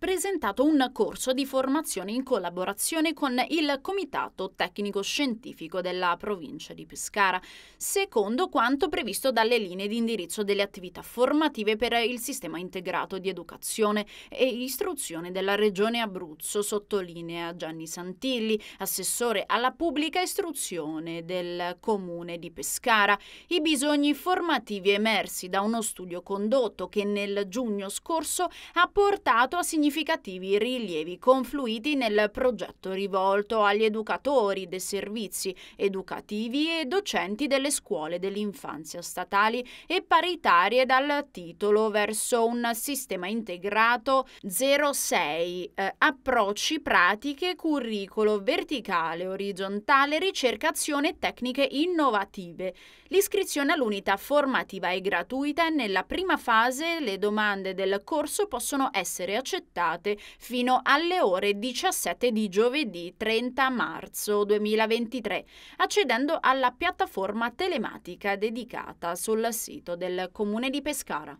presentato un corso di formazione in collaborazione con il Comitato Tecnico Scientifico della provincia di Pescara, secondo quanto previsto dalle linee di indirizzo delle attività formative per il sistema integrato di educazione e istruzione della Regione Abruzzo, sottolinea Gianni Santilli, assessore alla pubblica istruzione del Comune di Pescara. I bisogni formativi emersi da uno studio condotto che nel giugno scorso ha portato a significare significativi rilievi confluiti nel progetto rivolto agli educatori dei servizi educativi e docenti delle scuole dell'infanzia statali e paritarie dal titolo verso un sistema integrato 06 eh, approcci pratiche curricolo verticale orizzontale ricercazione tecniche innovative l'iscrizione all'unità formativa è gratuita e nella prima fase le domande del corso possono essere accettate limitate fino alle ore 17 di giovedì 30 marzo 2023, accedendo alla piattaforma telematica dedicata sul sito del Comune di Pescara.